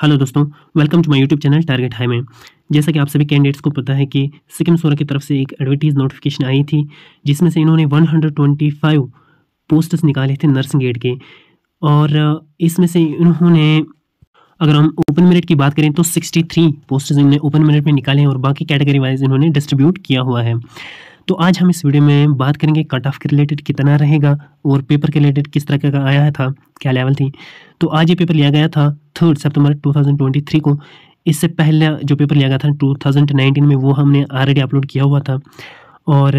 Hello दोस्तों welcome to my YouTube channel target high में जैसा कि आप सभी कैंडिडेट्स को पता है कि सिक्किम सोरा की तरफ से एक एडवर्टीज़ नोटिफिकेशन आई थी जिसमें से इन्होंने 125 पोस्टर्स निकाले थे नर्सिंग एड के और इसमें से इन्होंने अगर हम ओपन मेरिट की बात करें तो सिक्सटी पोस्टर्स इन्होंने ओपन मेरिट में निकाले हैं और बाकी कैटेगरी वाइज इन्होंने डिस्ट्रीब्यूट किया हुआ है तो आज हम इस वीडियो में बात करेंगे कट ऑफ के रिलेटेड कितना रहेगा और पेपर के रिलेटेड किस तरह का आया था क्या लेवल थी तो आज ये पेपर लिया गया था थर्ड सितंबर 2023 को इससे पहले जो पेपर लिया गया था 2019 में वो हमने ऑलरेडी अपलोड किया हुआ था और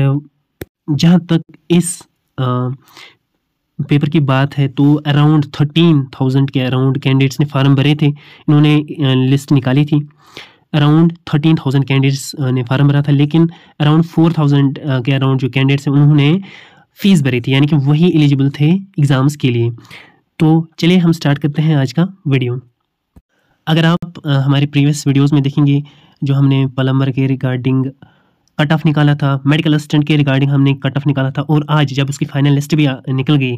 जहाँ तक इस आ, पेपर की बात है तो अराउंड थर्टीन थाउजेंड के अराउंड कैंडिडेट्स ने फार्म भरे थे इन्होंने लिस्ट निकाली थी अराउंड थर्टीन थाउजेंड कैंडिडेट्स ने फार्म भरा था लेकिन अराउंड फोर थाउजेंड के अराउंड जो कैंडिडेट्स हैं उन्होंने फ़ीस भरी थी यानी कि वही एलिजिबल थे एग्ज़ाम्स के लिए तो चलिए हम स्टार्ट करते हैं आज का वीडियो अगर आप uh, हमारे प्रीवियस वीडियोस में देखेंगे जो हमने पलम्बर के रिगार्डिंग कट ऑफ निकाला था मेडिकल असिस्टेंट के रिगार्डिंग हमने कट ऑफ निकाला था और आज जब उसकी फाइनल लिस्ट भी uh, निकल गई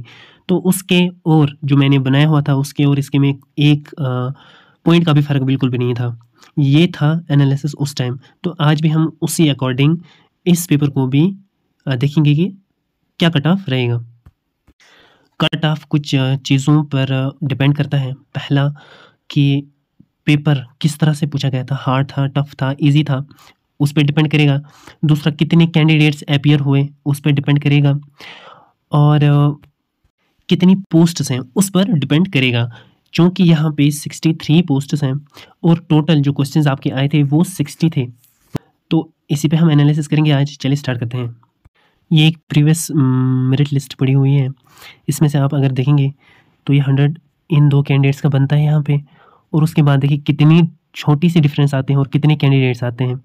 तो उसके और जो मैंने बनाया हुआ था उसके और इसके में एक आ, uh, पॉइंट का भी फ़र्क बिल्कुल भी नहीं था ये था एनालिसिस उस टाइम तो आज भी हम उसी अकॉर्डिंग इस पेपर को भी देखेंगे कि क्या कट ऑफ रहेगा कट ऑफ कुछ चीज़ों पर डिपेंड करता है पहला कि पेपर किस तरह से पूछा गया था हार्ड था टफ था इजी था उस पर डिपेंड करेगा दूसरा कितने कैंडिडेट्स अपियर हुए उस पर डिपेंड करेगा और कितनी पोस्ट्स हैं उस पर डिपेंड करेगा चूँकि यहाँ पे 63 पोस्ट हैं और टोटल जो क्वेश्चंस आपके आए थे वो 60 थे तो इसी पे हम एनालिसिस करेंगे आज चलिए स्टार्ट करते हैं ये एक प्रीवियस मेरिट लिस्ट पड़ी हुई है इसमें से आप अगर देखेंगे तो ये हंड्रेड इन दो कैंडिडेट्स का बनता है यहाँ पे और उसके बाद देखिए कितनी छोटी सी डिफरेंस आते हैं और कितने कैंडिडेट्स आते हैं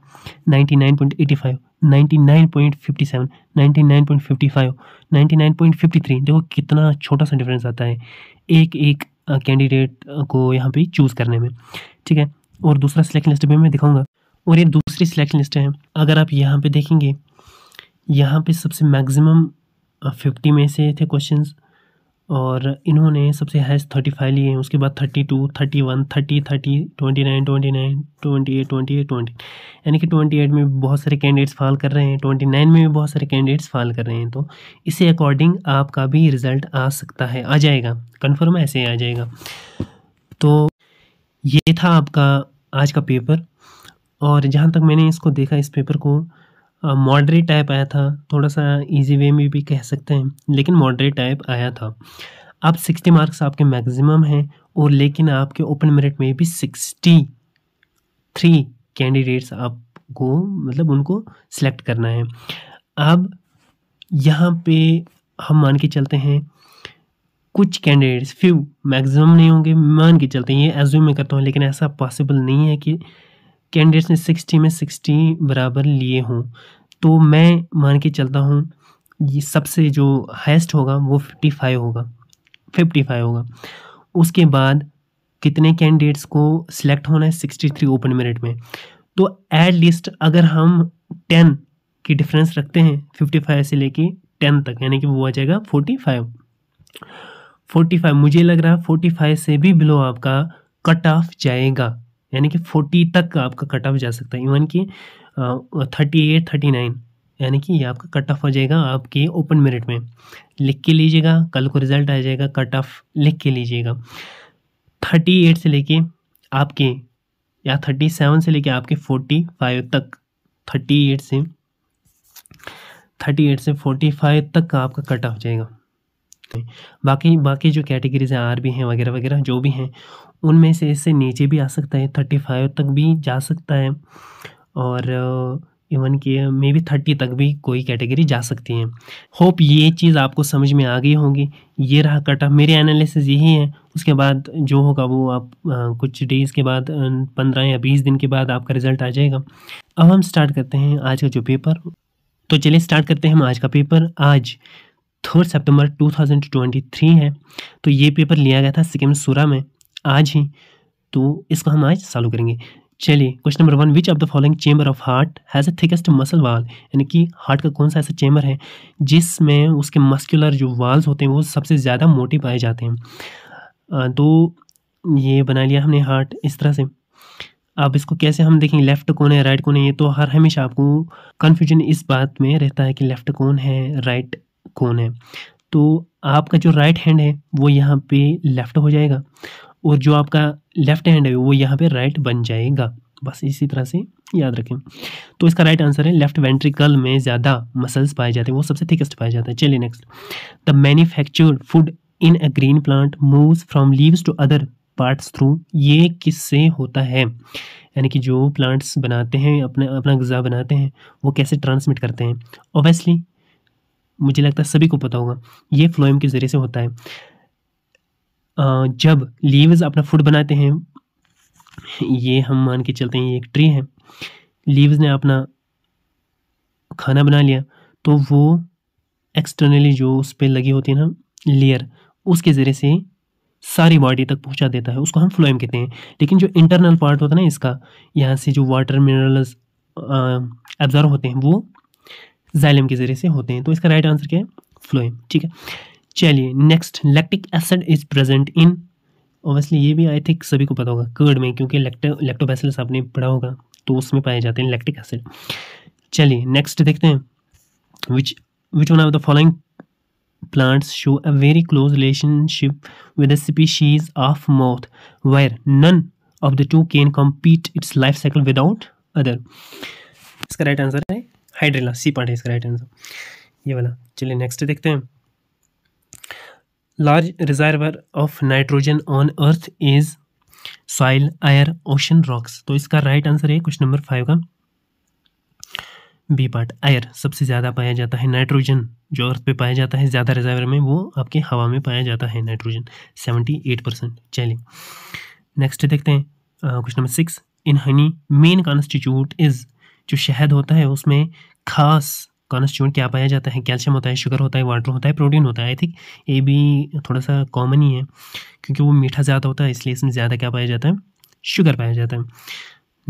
99.85 99.57 99.55 99.53 देखो कितना छोटा सा डिफरेंस आता है एक एक कैंडिडेट को यहाँ पे चूज़ करने में ठीक है और दूसरा सिलेक्शन लिस्ट भी मैं दिखाऊंगा और ये दूसरी सिलेक्शन लिस्ट है अगर आप यहाँ पे देखेंगे यहाँ पे सबसे मैक्सिमम फिफ्टी में से थे क्वेश्चंस और इन्होंने सबसे हाइस्ट थर्टी फाइव लिए हैं उसके बाद thirty two thirty one thirty thirty twenty nine twenty nine twenty eight twenty eight twenty यानी कि ट्वेंटी एट में भी बहुत सारे कैंडिडेट्स फाल कर रहे हैं ट्वेंटी नाइन में भी बहुत सारे कैंडिडेट्स फाल कर रहे हैं तो इसी अकॉर्डिंग आपका भी रिज़ल्ट आ सकता है आ जाएगा कन्फर्म ऐसे आ जाएगा तो ये था आपका आज का पेपर और जहाँ तक मैंने इसको देखा इस पेपर को मॉडरेट टाइप आया था थोड़ा सा इजी वे में भी कह सकते हैं लेकिन मॉडरेट टाइप आया था अब सिक्सटी मार्क्स आपके मैक्सिमम हैं और लेकिन आपके ओपन मेरिट में भी सिक्सटी थ्री कैंडिडेट्स आपको मतलब उनको सिलेक्ट करना है अब यहाँ पे हम मान के चलते हैं कुछ कैंडिडेट्स फ्यू मैक्सिमम नहीं होंगे मान के चलते हैं ये एज्यूम में करता हूँ लेकिन ऐसा पॉसिबल नहीं है कि कैंडिडेट्स ने सिक्सटी में सिक्सटी बराबर लिए हों तो मैं मान के चलता हूँ ये सबसे जो हाइस्ट होगा वो फिफ्टी फाइव होगा फिफ्टी फाइव होगा उसके बाद कितने कैंडिडेट्स को सिलेक्ट होना है सिक्सटी थ्री ओपन मेरिट में तो एट लीस्ट अगर हम टेन की डिफरेंस रखते हैं फिफ्टी फाइव से लेके टेन तक यानी कि वो आ जाएगा फोर्टी फाइव फोर्टी फाइव मुझे लग रहा है फोर्टी फाइव से भी बिलो आपका कट ऑफ जाएगा यानी कि फोर्टी तक आपका कट ऑफ जा सकता है इवन कि थर्टी एट थर्टी नाइन यानी कि ये आपका कट ऑफ हो जाएगा आपके ओपन मेरिट में लिख के लीजिएगा कल को रिज़ल्ट आ जाएगा कट ऑफ लिख के लीजिएगा थर्टी एट से लेके आपके या थर्टी सेवन से लेके आपके फोर्टी फाइव तक थर्टी एट से थर्टी एट से फोर्टी फाइव तक आपका कट ऑफ जाएगा सकते बाकी बाकी जो कैटेगरीज हैं आर भी हैं वगैरह वगैरह जो भी हैं उनमें से इससे नीचे भी आ सकता है थर्टी फाइव तक भी जा सकता है और इवन कि मे बी थर्टी तक भी कोई कैटेगरी जा सकती है होप ये चीज़ आपको समझ में आ गई होगी ये रहा कट ऑफ मेरे एनालिसिस यही है उसके बाद जो होगा वो आप आ, कुछ डेज़ के बाद पंद्रह या बीस दिन के बाद आपका रिज़ल्ट आ जाएगा अब हम स्टार्ट करते हैं आज का जो पेपर तो चलिए स्टार्ट करते हैं हम आज का पेपर आज थर्ड सितंबर 2023 है तो ये पेपर लिया गया था सिक्किम सूरा में आज ही तो इसको हम आज सॉल्व करेंगे चलिए question number one which of the following chamber of heart has a thickest muscle wall यानी कि हार्ट का कौन सा ऐसा चेम्बर है जिसमें उसके मस्कुलर जो वाल्स होते हैं वो सबसे ज़्यादा मोटे पाए जाते हैं तो ये बना लिया हमने हार्ट इस तरह से अब इसको कैसे हम देखेंगे लेफ़्ट कौन है राइट कौन है ये तो हर हमेशा आपको कन्फ्यूजन इस बात में रहता है कि लेफ़्ट कौन है राइट कौन है तो आपका जो राइट हैंड है वो यहाँ पे लेफ़्ट हो जाएगा और जो आपका लेफ़्ट हैंड है वो यहाँ पे राइट बन जाएगा बस इसी तरह से याद रखें तो इसका राइट आंसर है लेफ्ट वेंट्रिकल में ज़्यादा मसल्स पाए जाते हैं वो सबसे थिकेस्ट पाया जाता है चलिए next the manufactured food in a green plant moves from leaves to other parts through ये किससे होता है यानी कि जो प्लांट्स बनाते हैं अपने अपना गज़ा बनाते हैं वो कैसे ट्रांसमिट करते हैं ओबियसली मुझे लगता है सभी को पता होगा ये फ्लोएम के ज़रिए से होता है जब लीव्स अपना फूड बनाते हैं ये हम मान के चलते हैं ये एक ट्री है लीव्स ने अपना खाना बना लिया तो वो एक्सटर्नली जो उस पर लगी होती है ना लेयर उसके ज़रिए से सारी बॉडी तक पहुंचा देता है उसको हम फ्लोएम कहते हैं लेकिन जो इंटरनल पार्ट होता है ना इसका यहाँ से जो वाटर मिनरल्स एब्जॉर्व होते हैं वो जैलम के ज़रिए से होते हैं तो इसका राइट आंसर क्या है फ्लोएम ठीक है चलिए next lactic acid is present in obviously ये भी आई थिंक सभी को पता होगा कर्ड में क्योंकि लैक्टोबैसिलस आपने पढ़ा होगा तो उसमें पाए जाते हैं लैक्टिक एसिड चलिए नेक्स्ट देखते हैं which which one of the following plants show a very close relationship with species of moth moth none of the two can can its life cycle without other इसका right answer है hydrilla C point है इसका right answer ये वाला चलिए next देखते हैं large reservoir of nitrogen on earth is soil air ocean rocks तो इसका राइट आंसर है क्वेश्चन नंबर फाइव का बी पार्ट आयर सबसे ज़्यादा पाया जाता है नाइट्रोजन जो अर्थ पे पाया जाता है ज़्यादा रिजर्वर में वो आपके हवा में पाया जाता है नाइट्रोजन सेवेंटी एट परसेंट चलिए नेक्स्ट देखते हैं question number six in honey main constituent is जो शहद होता है उसमें खास कॉन्स्टिट्यूंट क्या पाया जाता है कैल्शियम होता है शुगर होता है वाटर होता है प्रोटीन होता है आई थिंक ये भी थोड़ा सा कॉमन ही है क्योंकि वो मीठा ज़्यादा होता है इसलिए इसमें ज़्यादा क्या पाया जाता है शुगर पाया जाता है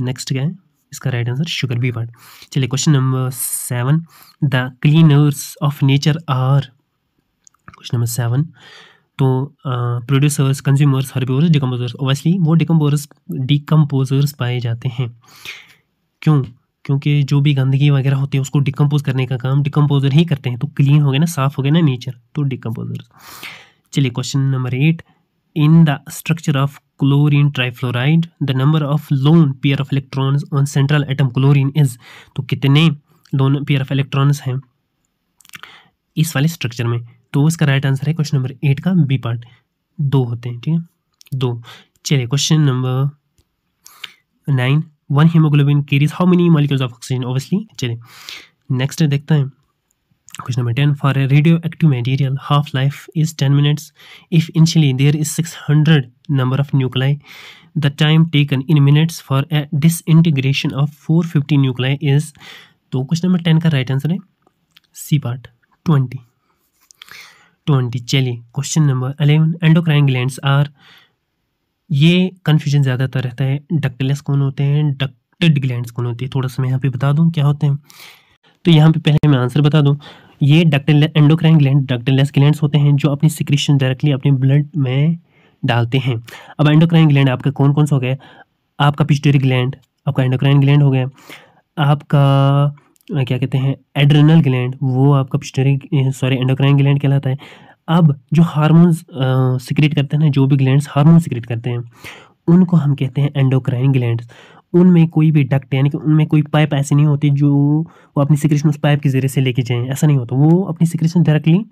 नेक्स्ट क्या है इसका right answer sugar B word चलिए question number seven the cleaners of nature are question number seven तो producers consumers herbivores decomposers obviously वो डिकम्पोजर्स डिकम्पोजर्स पाए जाते हैं क्यों क्योंकि जो भी गंदगी वगैरह होती है उसको डिकम्पोज करने का काम डिकम्पोजर ही करते हैं तो क्लीन हो गया ना साफ हो गया ना नेचर तो डिकम्पोजर चलिए question number eight in the structure of chlorine trifluoride the number of lone pair of electrons on central atom chlorine is तो कितने लोन पेयर ऑफ इलेक्ट्रॉन्स हैं इस वाले स्ट्रक्चर में तो इसका राइट आंसर है क्वेश्चन नंबर एट का बी पार्ट दो होते हैं ठीक है दो चलिए question number nine one haemoglobin carries how many molecules of oxygen obviously चलिए नेक्स्ट देखते हैं question number ten for a radio active material half life is ten minutes if initially there is six hundred number of nuclei the time taken in minutes for a disintegration of four fifty nuclei is तो question number ten का right answer है C part twenty twenty चलिए question number eleven endocrine glands are ये confusion ज़्यादातर रहता है ductless कौन होते हैं डक्टेड ग्लैंड कौन होते हैं थोड़ा सा मैं यहाँ पे बता दूँ क्या होते हैं तो यहाँ पे पहले मैं आंसर बता दूँ ये ductal endocrine gland ductless gland होते हैं जो अपनी सिक्रेशन डायरेक्टली अपने ब्लड में डालते हैं अब एंडोक्राइन ग्लैंड आपका कौन कौन सा हो गया आपका पिस्टोरी ग्लैंड आपका एंडोक्राइन ग्लैंड हो गया आपका क्या कहते हैं एड्रेनल ग्लैंड वो आपका पिस्टोरिक सॉरी एंडोक्राइन ग्लैंड कहलाता है अब जो हार्मोन्स सिक्रेट करते हैं जो भी ग्लैंड हार्मोन सिक्रेट करते हैं उनको हम कहते हैं एंडोक्राइन ग्लैंड उनमें कोई भी डक्ट यानी कि उनमें कोई पाइप ऐसी नहीं होती जो वो अपनी सिक्रेशन उस पाइप के ज़रिए से लेके जाएँ ऐसा नहीं होता वो अपनी सिक्रेशन डायरेक्टली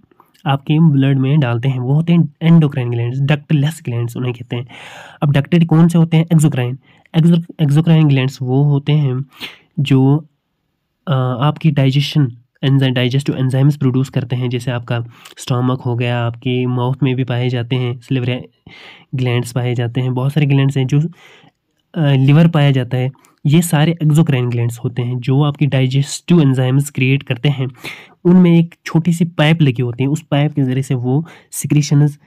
आपके ब्लड में डालते हैं वो होते हैं एंडोक्राइन ग्लैंड डक्टलेस ग्लैंड उन्हें कहते हैं अब डक्टेड कौन से होते हैं एक्जोक्राइन एक्जोक्राइन ग्लैंड वो होते हैं जो आपकी digestion enzyme digestive enzymes produce करते हैं जैसे आपका स्टोमक हो गया आपके माउथ में भी पाए जाते हैं स्लिवर ग्लैंड्स पाए जाते हैं बहुत सारे ग्लैंड्स हैं जो लिवर पाया जाता है ये सारे एक्जोक्राइन ग्लैंड्स होते हैं जो आपकी डाइजेस्टिव एंजाइम्स क्रिएट करते हैं उनमें एक छोटी सी पाइप लगी होती है उस पाइप के ज़रिए से वो सिक्रीशनस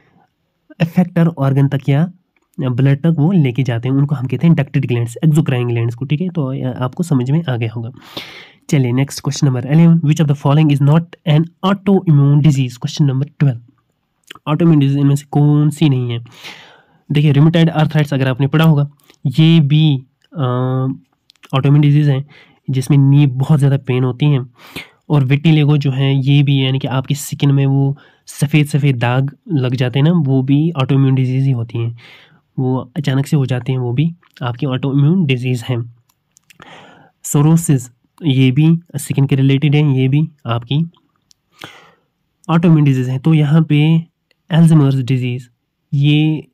इफेक्टर ऑर्गन तक या ब्लड तक वो लेके जाते हैं उनको हम कहते हैं डक्टेड ग्लैंड्स एक्जोक्राइन ग्लैंड्स को ठीक है तो आपको समझ में आ गया होगा चलिए next question number eleven which of the following is not an auto immune disease question number twelve auto immune disease इनमें से कौन सी नहीं है देखिए रिमिटेड आर्थराइट्स अगर आपने पढ़ा होगा ये भी ऑटो इम्यून डिजीज़ है जिसमें नी बहुत ज़्यादा पेन होती हैं और लेगो जो है ये भी यानी कि आपकी स्किन में वो सफ़ेद सफ़ेद दाग लग जाते हैं ना वो भी ऑटो इम्यून डिजीज़ ही होती हैं वो अचानक से हो जाते हैं वो भी आपकी ऑटो इम्यून डिजीज़ हैं सोरोसिस ये भी स्किन के रिलेटेड हैं ये भी आपकी ऑटोमिन डिजीज़ है तो यहाँ पे एल्जमर्स डिजीज़ ये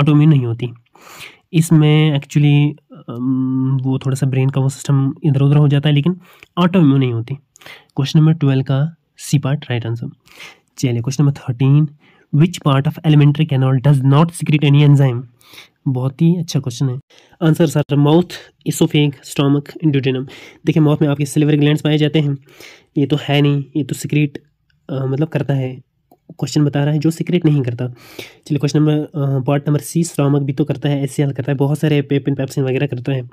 ऑटोमिन नहीं होती इसमें एक्चुअली वो थोड़ा सा ब्रेन का वो सिस्टम इधर उधर हो जाता है लेकिन ऑटोम्यून नहीं होती क्वेश्चन नंबर ट्वेल्व का सी पार्ट राइट आंसर चलिए question number thirteen which part of alimentary canal does not secrete any enzyme बहुत ही अच्छा क्वेश्चन है answer sir mouth oesophagus stomach duodenum देखिए माउथ में आपके सिल्वर ग्लैंड पाए जाते हैं ये तो है नहीं ये तो सिक्रिट मतलब करता है क्वेश्चन बता रहा है जो सिक्रेट नहीं करता चलिए question number part number C stomach भी तो करता है एस करता है बहुत सारे पेपिन पैप्सिन वगैरह करता है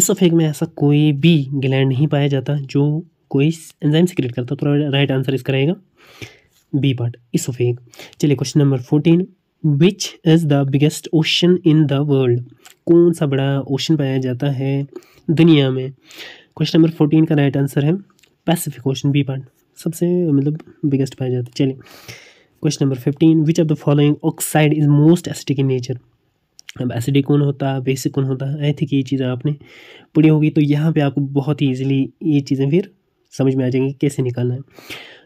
इस फेग में ऐसा कोई भी ग्लैंड नहीं पाया जाता जो कोई एंजाइम सिक्रेट करता तो राइट आंसर इसका रहेगा बी पार्ट इसोफेग चलिए question number fourteen which is the biggest ocean in the world कौन सा बड़ा ओशन पाया जाता है दुनिया में क्वेश्चन नंबर फोर्टीन का राइट आंसर है पैसिफिक ओशन बी पार्ट सबसे मतलब बिगेस्ट पाया जाता है चलिए question number fifteen which of the following oxide is most acidic in nature अब एसिडिक कौन होता है बेसिक कौन होता है आई थिंक ये चीज़ें आपने पढ़ी होगी तो यहाँ पे आपको बहुत ही ईजिली ये चीज़ें फिर समझ में आ जाएंगी कैसे निकालना है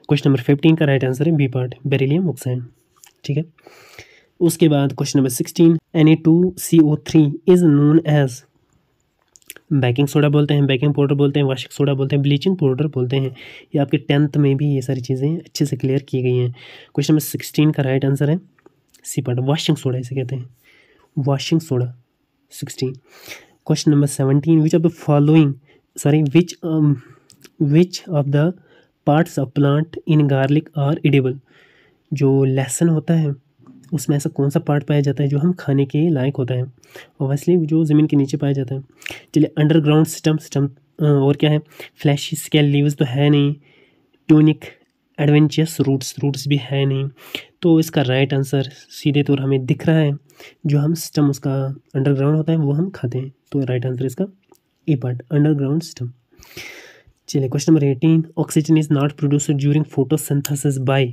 क्वेश्चन नंबर फिफ्टीन का राइट आंसर है बी पार्ट बेरिलियम ऑक्साइड ठीक है उसके बाद question number sixteen N A two C O three is known as baking soda बोलते हैं बेकिंग पाउडर बोलते हैं वाशिंग सोडा बोलते हैं ब्लीचिंग पाउडर बोलते हैं ये आपके टेंथ में भी ये सारी चीज़ें अच्छे से क्लियर की गई हैं क्वेश्चन नंबर सिक्सटीन का राइट आंसर है सी पार्ट वाशिंग सोडा इसे कहते हैं washing soda sixteen question number seventeen which of the following sorry which which of the parts of plant in garlic are edible जो लहसन होता है उसमें ऐसा कौन सा पार्ट पाया जाता है जो हम खाने के लायक होता है ओबियसली जो ज़मीन के नीचे पाया जाता है चलिए अंडरग्राउंड सिस्टम सिस्टम और क्या है फ्लैश स्केल लीव्स तो है नहीं टूनिक एडवेंचरस रूट्स रूट्स भी है नहीं तो इसका राइट आंसर सीधे तौर हमें दिख रहा है जो हम सिस्टम उसका अंडरग्राउंड होता है वो हम खाते हैं तो राइट आंसर इसका ए पार्ट अंडरग्राउंड सिस्टम चलिए question number eighteen oxygen is not produced during photosynthesis by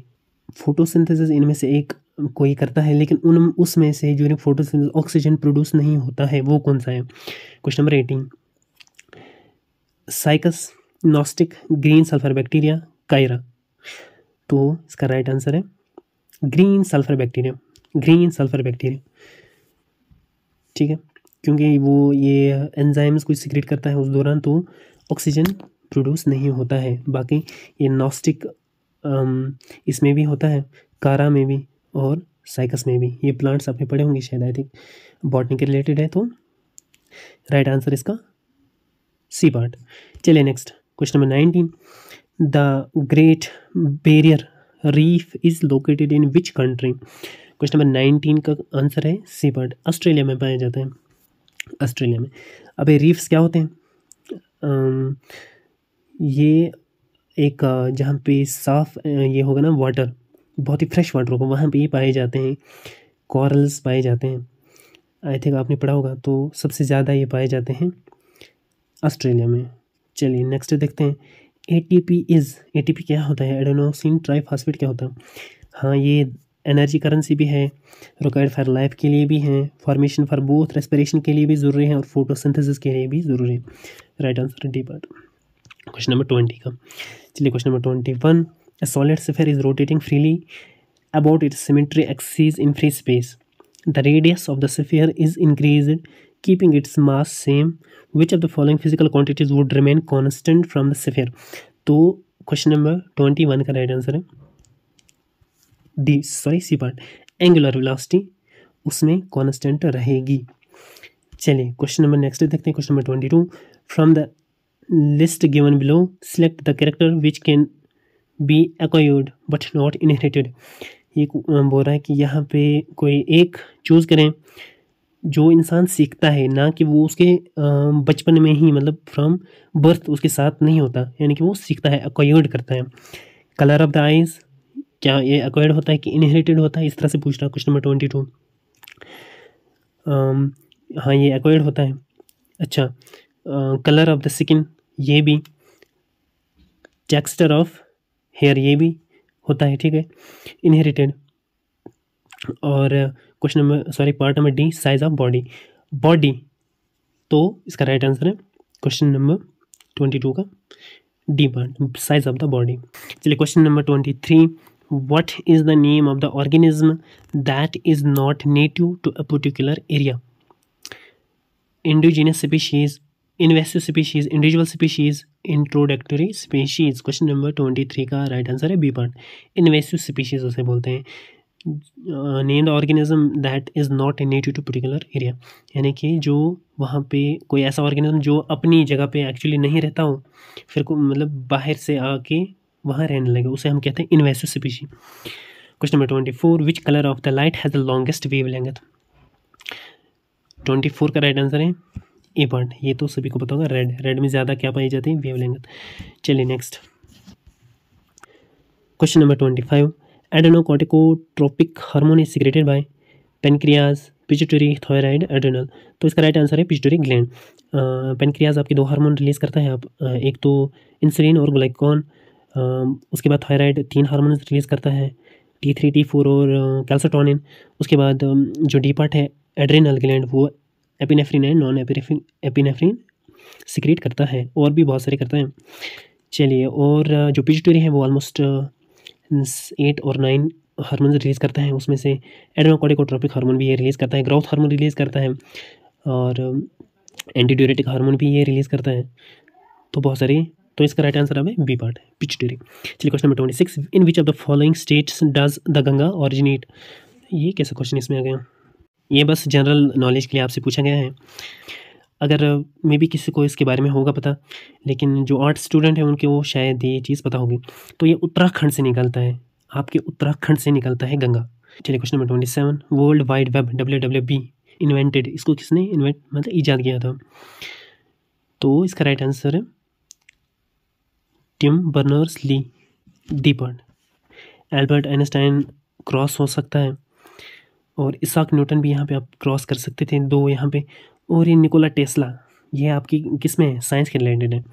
photosynthesis इनमें से एक कोई करता है लेकिन उन उसमें से ड्यूरिंग फोटोसिंथेसिस ऑक्सीजन प्रोड्यूस नहीं होता है वो कौन सा है question number eighteen cycas nostoc green sulphur bacteria chara तो इसका राइट आंसर है green sulphur bacteria green sulphur bacteria ठीक है क्योंकि वो ये एंजाइम्स कुछ सिक्रेट करता है उस दौरान तो ऑक्सीजन प्रोड्यूस नहीं होता है बाकी ये नॉस्टिक इसमें भी होता है कारा में भी और साइकस में भी ये प्लांट्स आपने पड़े होंगे शायद आई थिंक बॉटनी के रिलेटेड है तो राइट आंसर इसका सी पार्ट चलिए next question number nineteen the great barrier reef is located in which country question number nineteen का आंसर है सी पार्ट ऑस्ट्रेलिया में पाया जाता है ऑस्ट्रेलिया में अब ये रीफ्स क्या होते हैं ये एक जहाँ पे साफ ये होगा ना वाटर बहुत ही फ्रेश वाटर होगा वहाँ पे ये पाए जाते हैं कॉरल्स पाए जाते हैं आई थिंक आपने पढ़ा होगा तो सबसे ज़्यादा ये पाए जाते हैं ऑस्ट्रेलिया में चलिए नेक्स्ट देखते हैं A T P is A T P क्या होता है एडोनोसिन ट्राईफास्फेट क्या होता है हाँ ये एनर्जी करेंसी भी है रिक्वायर्ड फॉर लाइफ के लिए भी हैं फॉर्मेशन फॉर बोथ रेस्पिरेशन के लिए भी ज़रूरी है और फोटोसिंथेसिस के लिए भी ज़रूरी है right answer D part question number twenty का चलिए question number twenty one solid sphere is rotating freely about its symmetry axis in free space the radius of the sphere is increase keeping its mass same which of the following physical quantities would remain constant from the sphere तो question number twenty one का right answer है D sorry C part angular velocity उसमें constant रहेगी चलिए question number next देखते हैं question number twenty two from the list given below select the character which can be acquired but not inherited ये बोल रहा है कि यहाँ पे कोई एक चूज़ करें जो इंसान सीखता है ना कि वो उसके बचपन में ही मतलब फ्रॉम बर्थ उसके साथ नहीं होता यानी कि वो सीखता है अक्वायर्ड करता है कलर ऑफ द आइज़ क्या ये अक्वायर्ड होता है कि इनहेरिटेड होता है इस तरह से पूछ रहा क्वेश्चन नंबर ट्वेंटी टू हाँ ये अक्वायर्ड होता है अच्छा कलर ऑफ द स्किन ये भी टेक्सचर ऑफ हेयर ये भी होता है ठीक है इनहेरिटेड और question number sorry part number D size of body body तो इसका राइट आंसर है क्वेश्चन नंबर ट्वेंटी टू का D part size of the body चलिए question number twenty three what is the name of the organism that is not native to a particular area indigenous species invasive species individual species introductory species question number twenty three का right answer है B part invasive species उसे बोलते हैं name the organism that is not native to particular area यानी कि जो वहाँ पे कोई ऐसा ऑर्गेनिज्म जो अपनी जगह पे एक्चुअली नहीं रहता हो फिर को मतलब बाहर से आके वहाँ रहने लगे उसे हम कहते हैं invasive species question number twenty four which colour of the light has the longest wavelength twenty four का राइट आंसर है ए एबर्ट ये तो सभी को पता होगा रेड रेड में ज़्यादा क्या पाई जाती है वेवलेंथ चलिए next question number twenty five adrenocorticotropic hormone is secreted by pancreas pituitary thyroid adrenal तो इसका राइट आंसर है पिजटोरी ग्लैंड पेनक्रियाज आपके दो हार्मोन रिलीज करता है आप एक तो इंसुलिन और ग्लाइकॉन उसके बाद थायराइड तीन हार्मोन रिलीज करता है टी थ्री टी फोर और कैल्सोटोनिन उसके बाद जो डी पार्ट है एड्रेनल ग्लैंड वो epinephrine and non epinephrine epinephrine secrete करता है और भी बहुत सारे करता है चलिए और जो पिजिटोरी है वो ऑलमोस्ट एट uh, और नाइन हार्मोन रिलीज़ करता है उसमें से एडनोकोडिकोट्रोपिक हार्मोन भी ये रिलीज़ करता है ग्रोथ हार्मोन रिलीज़ करता है और एंटीड्यूरेटिक um, हार्मोन भी ये रिलीज़ करता है तो बहुत सारी तो इसका राइट आंसर है बी पार्ट पिचटोरी चलिए question number twenty six in which of the following states does the Ganga originate ये कैसा क्वेश्चन इसमें आ गया ये बस जनरल नॉलेज के लिए आपसे पूछा गया है अगर मे भी किसी को इसके बारे में होगा पता लेकिन जो आर्ट स्टूडेंट हैं उनके वो शायद ये चीज़ पता होगी तो ये उत्तराखंड से निकलता है आपके उत्तराखंड से निकलता है गंगा चलिए question number twenty seven world wide web W W B invented इसको किसने इन्वेंट मतलब ईजाद किया था तो इसका राइट आंसर है टिम बर्नर्स ली डीपर्ड एल्बर्ट आइनस्टाइन क्रॉस हो सकता है और इसाक न्यूटन भी यहाँ पे आप क्रॉस कर सकते थे दो यहाँ पे और ये निकोला टेस्ला ये आपकी किस में साइंस के रिलेटेड है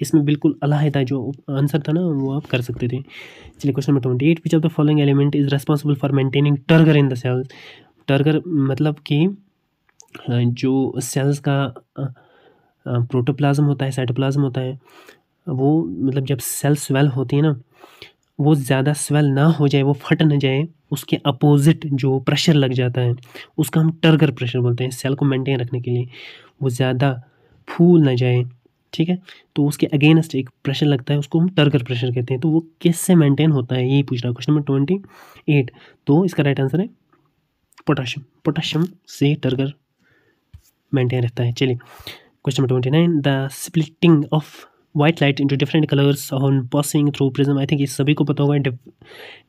इसमें बिल्कुल अलाहिदा जो आंसर था ना वो आप कर सकते थे चलिए question number twenty eight which of the following element is responsible for maintaining turgor in the cells turgor मतलब कि जो सेल्स का प्रोटोप्लाज्म होता है साइटोप्लाज्म होता है वो मतलब जब सेल्स स्वेल होती है ना वो ज़्यादा स्वेल ना हो जाए वो फट ना जाए उसके अपोजिट जो प्रेशर लग जाता है उसका हम टर्गर प्रेशर बोलते हैं सेल को मेंटेन रखने के लिए वो ज़्यादा फूल ना जाए ठीक है तो उसके अगेंस्ट एक प्रेशर लगता है उसको हम टर्गर प्रेशर कहते हैं तो वो किससे मेंटेन होता है यही पूछ रहा है क्वेश्चन नंबर ट्वेंटी एट तो इसका राइट आंसर है पोटाशियम पोटाशियम से टर्गर मेंटेन रहता है चलिए question number twenty nine the splitting of white light into different colours on passing through prism I think ये सभी को पता होगा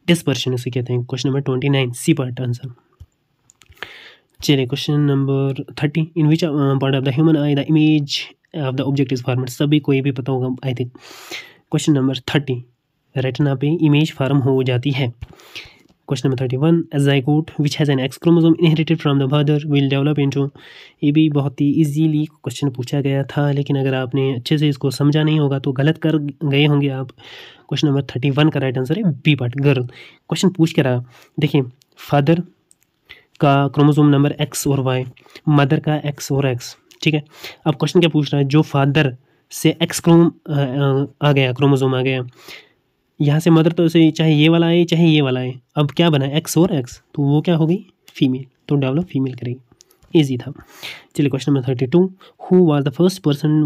डिस्पर्शन इसे कहते हैं question number twenty nine C part answer चलिए question number thirty in which part of the human eye the image of the object is formed सभी को ये भी पता होगा I think question number thirty retina पे इमेज फॉर्म हो जाती है Question number 31. A zygote which has an X chromosome inherited from the will will develop into ये भी बहुत ही ईजीली क्वेश्चन पूछा गया था लेकिन अगर आपने अच्छे से इसको समझा नहीं होगा तो गलत कर गए होंगे आप क्वेश्चन नंबर थर्टी वन का राइट आंसर है बी पार्ट गर्ल क्वेश्चन पूछ के रहा देखिए फादर का क्रोमोजोम नंबर एक्स और वाई मदर का एक्स और एक्स ठीक है अब क्वेश्चन क्या पूछ रहा है जो फादर से एक्स क्रोम आ गया क्रोमोजोम आ गया यहाँ से मदर तो से चाहे ये वाला आए चाहे ये वाला आए अब क्या बना एक्स और एक्स तो वो क्या हो गई फीमेल तो डेवलप फीमेल करेगी ईजी था चलिए question number thirty two who was the first person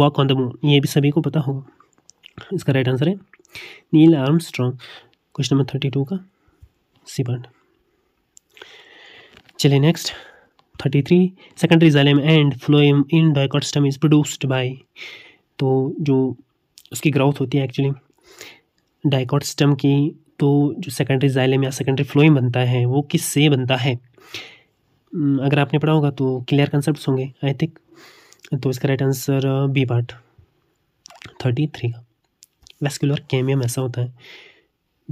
walk on the moon ये भी सभी को पता होगा इसका राइट आंसर है Neil Armstrong question number thirty two का सी पॉइंट चलिए next thirty three secondary xylem and phloem in dicot stem is produced by तो जो उसकी ग्रोथ होती है एक्चुअली डाइकॉट सिस्टम की तो जो सेकेंडरी जाइलम या सेकेंडरी फ्लोइम बनता है वो किस से बनता है हम्म, अगर आपने पढ़ा होगा तो क्लियर कंसेप्ट होंगे आई थिंक तो इसका right answer B part thirty three का वेस्कुलर कैमियम ऐसा होता है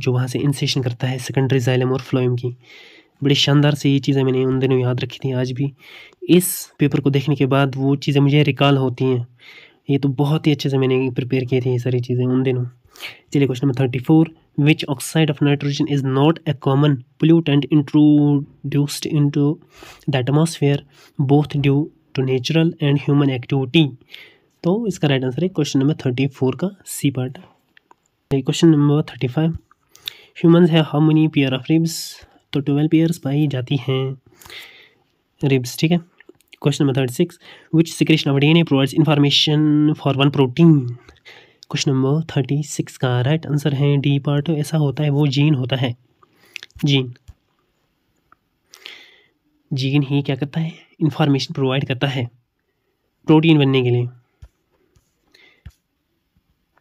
जो वहाँ से इंसेशन करता है सेकेंडरी जाइलम और फ्लोइम की बड़ी शानदार से ये चीज़ें मैंने उन दिनों याद रखी थी आज भी इस पेपर को देखने के बाद वो चीज़ें मुझे रिकॉल होती हैं ये तो बहुत ही अच्छे से मैंने प्रिपेयर किए थे ये सारी चीज़ें उन दिनों चलिए question number thirty four which oxide of nitrogen is not a common pollute and introduced into the atmosphere both due to natural and human activity तो इसका राइट आंसर है क्वेश्चन नंबर थर्टी फोर का C part question number thirty five human है how many pair of ribs तो twelve pairs पाई जाती हैं ribs ठीक है number thirty six which secretion of DNA provides information for one protein question number thirty six का right answer है D part तो ऐसा होता है वो जीन होता है जीन जीन ही क्या करता है इंफॉर्मेशन प्रोवाइड करता है प्रोटीन बनने के लिए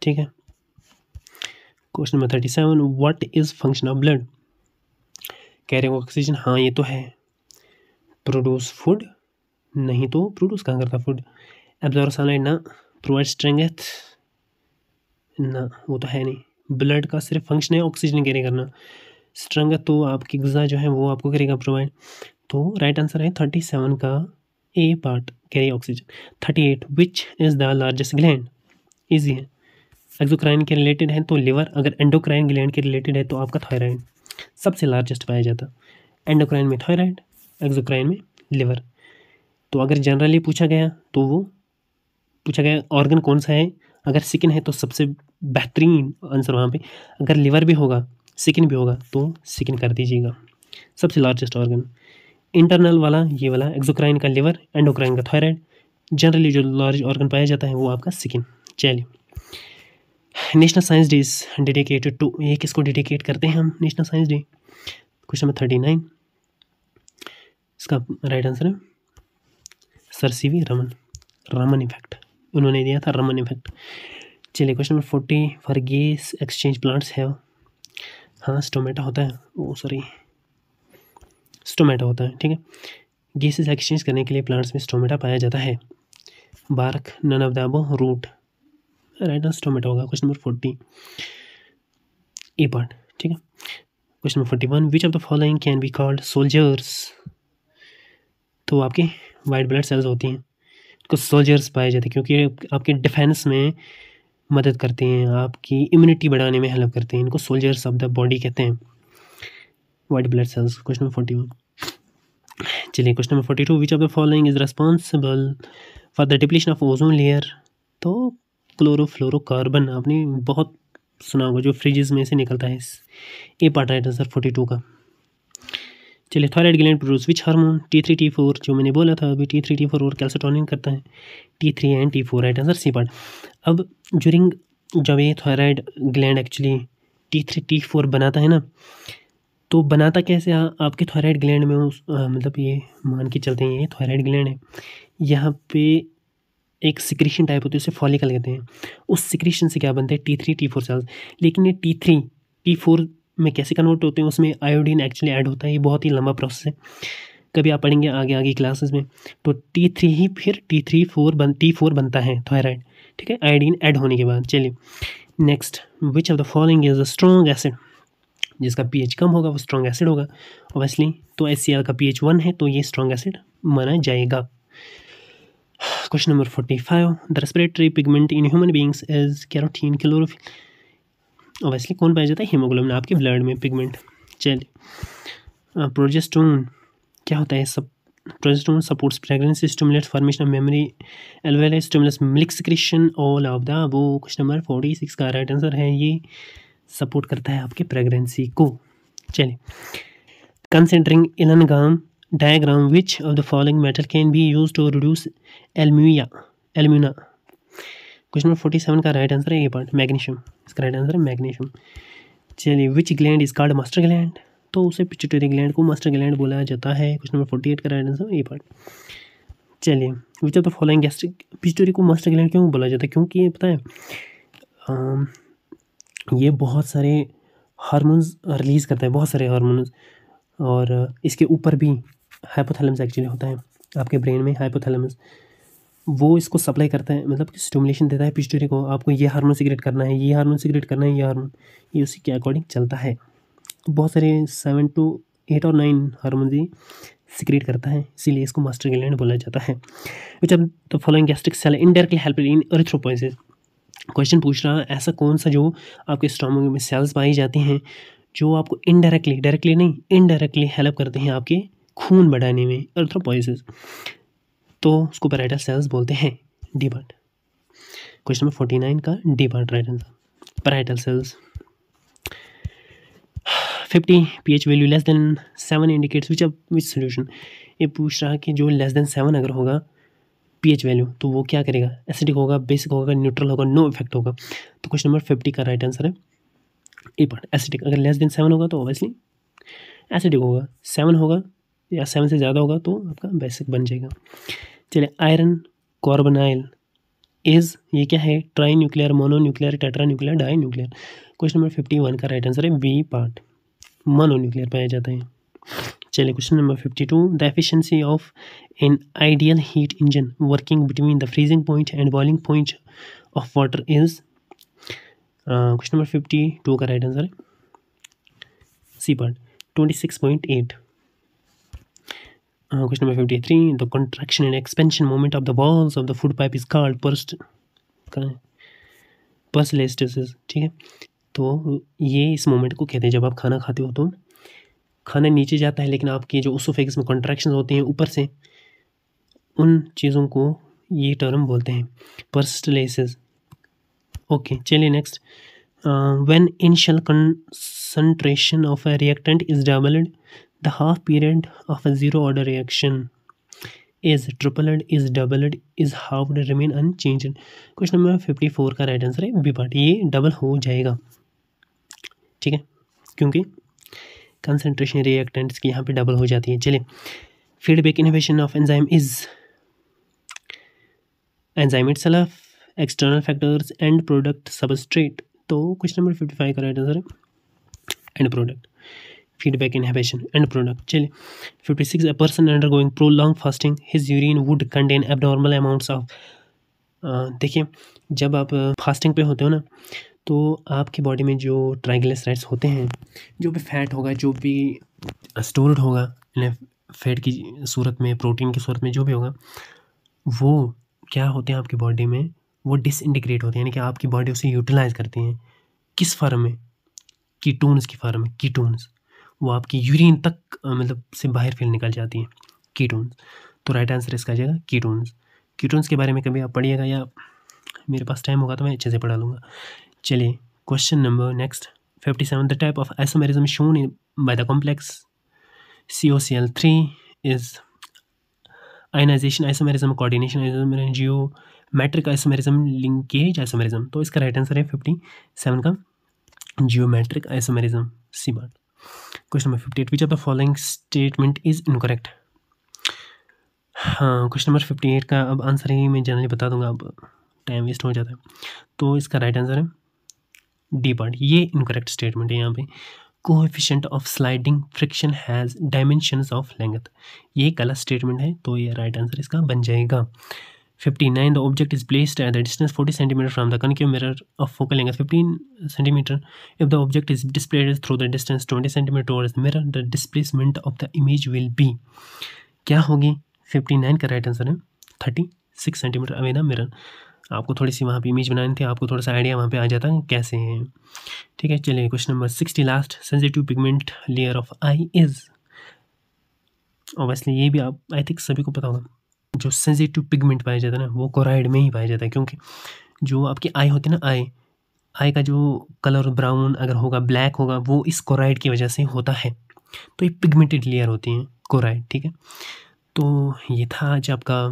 ठीक है question number thirty seven what is function of blood कह रहे हो ऑक्सीजन हाँ ये तो है प्रोड्यूस फूड नहीं तो प्रोड्यूस कहाँ करता फूड एब्जॉर्व सनलाइट ना प्रोवाइड स्ट्रेंथ ना वो तो है नहीं ब्लड का सिर्फ फंक्शन है ऑक्सीजन कैरी करना स्ट्रेंथ तो आपकी गज़ा जो है वो आपको करेगा प्रोवाइड तो राइट आंसर है थर्टी सेवन का A part carry oxygen thirty eight which is the largest gland easy है एक्जोक्राइन के रिलेटेड है तो लिवर अगर एंडोक्राइन ग्लैंड के रिलेटेड है तो आपका थायराइड सबसे लार्जेस्ट पाया जाता एंडोक्राइन में थायराइड एक्जोक्राइन में लिवर तो अगर जनरली पूछा गया तो वो पूछा गया ऑर्गन कौन सा है अगर सिकन है तो सबसे बेहतरीन आंसर वहाँ पे अगर लिवर भी होगा सिकन भी होगा तो सिकन कर दीजिएगा सबसे लार्जेस्ट ऑर्गन इंटरनल वाला ये वाला एक्जोक्राइन का लिवर एंडोक्राइन का थायराइड जनरली जो लार्ज ऑर्गन पाया जाता है वो आपका सिकन चलिए national science day dedicated to ये किसको डेडिकेट करते हैं हम national science day question number thirty nine इसका राइट आंसर है sir C V Raman Raman effect उन्होंने दिया था रमन इफेक्ट चलिए question number forty four gas exchange plants है हाँ स्टोमेटा होता है ओ सॉरी स्टोमेटा होता है ठीक है गैसेस एक्सचेंज करने के लिए प्लांट्स में स्टोमेटा पाया जाता है bark none of the above root right answer stomata होगा question number forty A part ठीक है question number forty one which of the following can be called soldiers तो आपके वाइट ब्लड सेल्स होती हैं कुछ सोल्जर्स पाए जाते हैं क्योंकि आपके डिफेंस में मदद करते हैं आपकी इम्यूनिटी बढ़ाने में हेल्प करते हैं इनको सोल्जर्स ऑफ द बॉडी कहते हैं white blood cells question number forty one चलिए question number forty two which of the following is responsible for the depletion of ozone layer तो क्लोरो कार्बन आपने बहुत सुना होगा जो फ्रिजेस में से निकलता है A part right answer forty two का चलिए thyroid gland produce which hormone T three T four जो मैंने बोला था अभी टी थ्री टी फोर और कैल्सोटोनिन करता है T three and T four right answer C part अब जूरिंग जब ये thyroid gland actually T three T four बनाता है ना तो बनाता कैसे आ, आपके थायराइड ग्लैंड में उस आ, मतलब ये मान के चलते हैं ये थायराइड ग्लैंड है यहाँ पे एक सिक्रीशन टाइप होती है उसे फॉलिकल कहते हैं उस सिक्रीशन से क्या बनता है T three T four cells लेकिन ये टी थ्री टी फोर में कैसे कन्वर्ट होते हैं उसमें आयोडीन एक्चुअली ऐड होता है ये बहुत ही लंबा प्रोसेस है कभी आप पढ़ेंगे आगे आगे क्लासेस में तो टी थ्री ही फिर टी थ्री फोर बन टी फोर बनता है थायराइड ठीक है आयोडीन ऐड होने के बाद चलिए next which of the following is a strong acid जिसका पीएच कम होगा वो स्ट्रॉन्ग एसिड होगा ओबियसली तो एस का पीएच वन है तो ये स्ट्रॉन्ग एसिड माना जाएगा question number forty five the respiratory pigment in human beings is carotene chlorophyll obviously कौन पाया जाता है हीमोग्लोबिन आपके ब्लड में पिगमेंट चलिए प्रोजेस्टोन क्या होता है सब progesterone supports pregnancy stimulates formation of memory एलवेल well as stimulates all of the वो क्वेश्चन नंबर फोर्टी सिक्स का राइट आंसर है ये सपोर्ट करता है आपके प्रेगनेंसी को चलिए considering Ellingham diagram which of the following metal can be use to reduce alumina alumina question number forty seven का राइट आंसर है ये पॉइंट मैग्नीशियम इसका राइट आंसर है मैग्नीशियम चलिए which gland is called master gland तो उसे pituitary gland को master gland बोला जाता है क्वेश्चन नंबर फोर्टी एट का राइट आंसर ये पॉइंट चलिए which of the following gastric pituitary को मास्टर ग्लैंड क्यों बोला जाता है क्योंकि ये पता है ये बहुत सारे हारमोन्स रिलीज़ करता है बहुत सारे हारमोन्स और इसके ऊपर भी हाइपोथैलेमस एक्चुअली होता है आपके ब्रेन में हाइपोथैलेमस वो इसको सप्लाई करता है मतलब कि स्टोमुलेशन देता है पिस्टोरी को आपको ये हार्मोन सिगरेट करना है ये हार्मोन सिगरेट करना है ये हार्मोन ये उसी के अकॉर्डिंग चलता है बहुत सारे सेवन टू एट और नाइन हारमोन भी सिक्रेट करता है इसीलिए इसको मास्टर ग्लैंड बोला जाता है विच अब the following gastric cell indirectly help in erythropoiesis question पूछ रहा है ऐसा कौन सा जो आपके स्टोमक में सेल्स पाई जाती हैं जो आपको इनडायरेक्टली डायरेक्टली नहीं इनडायरेक्टली हेल्प करते हैं आपके खून बढ़ाने में अर्थ्रोपोइसिस तो उसको पैराइटल सेल्स बोलते हैं डी बर्ड क्वेश्चन नंबर फोर्टी नाइन का डी बर्ड right answer parietal cells fifty P H value less than seven indicates which which solution ये पूछ रहा है कि जो लेस देन सेवन अगर होगा पी एच वैल्यू तो वो क्या करेगा एसिडिक होगा बेसिक होगा न्यूट्रल होगा नो इफेक्ट होगा तो क्वेश्चन नंबर फिफ्टी का राइट आंसर है ए पार्ट एसिडिक अगर लेस देन सेवन होगा तो ऑब्वियसली एसिडिक होगा सेवन होगा या सेवन से ज़्यादा होगा तो आपका बेसिक बन जाएगा चले आयरन कॉर्बनाइल इज ये क्या है tri nuclear mono nuclear tetra nuclear di nuclear question number fifty one का राइट आंसर है बी पार्ट मोनो न्यूक्लियर पाया जाता है चलिए question number fifty two the efficiency of an ideal heat engine working between the freezing point and boiling point of water is question number fifty two का right answer है C part twenty six point eight Uh, question number 53 the contraction and expansion moment of the walls of the food pipe is called burst पर्सलेस्टिस ठीक है तो ये इस moment को कहते हैं जब आप खाना खाते हो तो खाना नीचे जाता है लेकिन आपके जो उसोफेगस में कॉन्ट्रैक्शन होते हैं ऊपर से उन चीज़ों को ये टर्म बोलते हैं पर्सलेसिस ओके चलिए next when initial concentration of a reactant is doubled the half period of a zero order reaction is tripled is doubled is half remain unchanged question number fifty four का right answer है B part ये double हो जाएगा ठीक है क्योंकि concentration reactants की यहाँ पर डबल हो जाती है चलिए feedback inhibition of enzyme is enzyme itself external factors end product substrate तो क्वेश्चन नंबर फिफ्टी फाइव का राइट आंसर है end product feedback inhibition end product चलिए fifty six a person undergoing prolonged fasting his urine would contain abnormal amounts of देखिए जब आप fasting पे होते हो ना तो आपकी बॉडी में जो ट्राइग्लिसराइड्स होते हैं जो भी फैट होगा जो भी स्टोर्ड होगा फैट की सूरत में प्रोटीन की सूरत में जो भी होगा वो क्या होते हैं आपकी बॉडी में वो डिसइंटीग्रेट होते हैं यानी कि आपकी बॉडी उसे यूटिलाइज करती हैं किस फॉर्म में कीटोन्स की फॉर्म में कीटोन्स वो आपकी यूरिन तक मतलब से बाहर फिर निकल जाती हैं कीटोन्स तो राइट आंसर इसका आ जाएगा कीटोन्स कीटोन्स के बारे में कभी आप पढ़िएगा या मेरे पास टाइम होगा तो मैं अच्छे से पढ़ा लूँगा चलिए question number next fifty seven the type of isomerism shown in by the complex C O C L three is ionisation isomerism coordination isomerism geometric isomerism linkage isomerism तो इसका राइट आंसर है fifty seven का geometric isomerism C बात question number fifty eight which of the following statement is incorrect हाँ question number fifty eight का अब answer ही मैं generally बता दूंगा अब टाइम वेस्ट हो जाता है तो इसका राइट आंसर है डी पार्ट ये इनकरेक्ट स्टेटमेंट है यहाँ पे coefficient of sliding friction has dimension of length ये गलत स्टेटमेंट है तो ये राइट आंसर इसका बन जाएगा 59 the object is placed at the distance 40 cm from the concave mirror of focal length 15 cm if the object is displaced through the distance 20 cm towards the mirror the displacement of the image will be क्या होगी 59 का right answer है 36 centimetre away the mirror आपको थोड़ी सी वहाँ पे image बनानी थी आपको थोड़ा सा आइडिया वहाँ पे आ जाता है कैसे हैं ठीक है चलिए question number 60 last sensitive pigment layer of eye is obviously ये भी आप आई थिंक सभी को पता होगा जो सेंसिटिव पिगमेंट पाया जाता है ना वो कोराइड में ही पाया जाता है क्योंकि जो आपकी आई होती है ना आई आई का जो कलर ब्राउन अगर होगा ब्लैक होगा वो इस कोराइड की वजह से होता है तो ये पिगमेंटेड लेयर होती हैं कोराइड ठीक है तो ये था आज आपका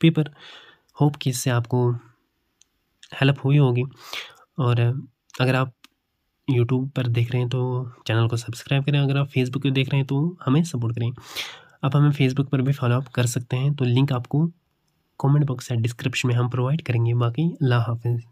पेपर होप कि इससे आपको हेल्प हुई होगी और अगर आप यूट्यूब पर देख रहे हैं तो चैनल को सब्सक्राइब करें अगर आप फेसबुक पर देख रहे हैं तो हमें सपोर्ट करें आप हमें फेसबुक पर भी फॉलोअप कर सकते हैं तो लिंक आपको कमेंट बॉक्स या डिस्क्रिप्शन में हम प्रोवाइड करेंगे बाकी अल्लाह हाफिज़